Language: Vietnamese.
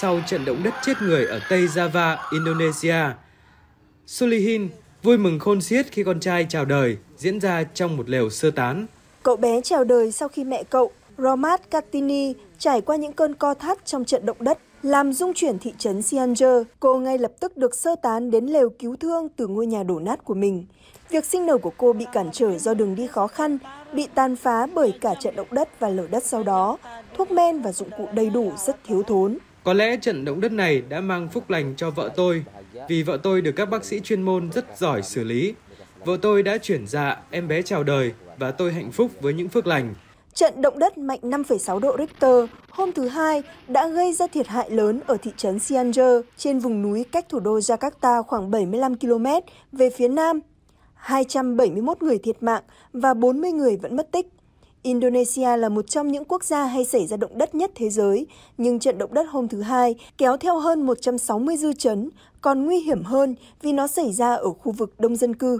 sau trận động đất chết người ở Tây Java, Indonesia. Sulihin vui mừng khôn xiết khi con trai chào đời diễn ra trong một lều sơ tán. Cậu bé chào đời sau khi mẹ cậu, Romat Katini, trải qua những cơn co thắt trong trận động đất, làm rung chuyển thị trấn Sianger. Cô ngay lập tức được sơ tán đến lều cứu thương từ ngôi nhà đổ nát của mình. Việc sinh nở của cô bị cản trở do đường đi khó khăn, bị tàn phá bởi cả trận động đất và lở đất sau đó. Thuốc men và dụng cụ đầy đủ rất thiếu thốn. Có lẽ trận động đất này đã mang phúc lành cho vợ tôi, vì vợ tôi được các bác sĩ chuyên môn rất giỏi xử lý. Vợ tôi đã chuyển dạ, em bé chào đời và tôi hạnh phúc với những phước lành. Trận động đất mạnh 5,6 độ Richter hôm thứ Hai đã gây ra thiệt hại lớn ở thị trấn Sianger trên vùng núi cách thủ đô Jakarta khoảng 75 km về phía nam. 271 người thiệt mạng và 40 người vẫn mất tích. Indonesia là một trong những quốc gia hay xảy ra động đất nhất thế giới, nhưng trận động đất hôm thứ Hai kéo theo hơn 160 dư chấn, còn nguy hiểm hơn vì nó xảy ra ở khu vực đông dân cư.